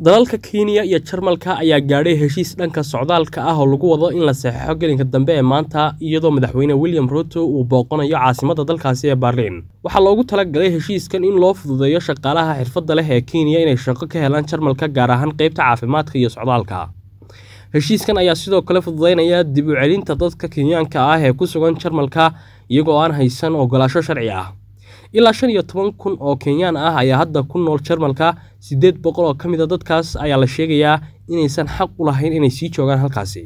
dalalka kenya iyo jarmalka ayaa gaadhay heshiis dhanka socdaalka ah oo lagu wado in la saxeixo gelinka dambe ee maanta iyadoo madaxweyne william ruto uu booqanayo caasimadda dalkaasi ee baarliin waxaa loogu talagalay heshiiskan in loo fududeeyo shaqaalaha xirfadda leh ee kenya inay shaqo ka helaan jarmalka gaar ahaan qaybta caafimaadka iyo socdaalka heshiiskan ayaa sidoo kale fududeynaya dib u celinta dadka kenyaanka ah ee ku sugan jarmalka iyagoo aan haysan ogolaasho sharci ah ilaa shan iyo toban kun oo kenyaan ah ayaa hadda ku nool jarmalka siddeed boqol oo ka mid a ah dadkaas ayaa la sheegayaa inaysan xaq u lahayn inay sii joogaan halkaasi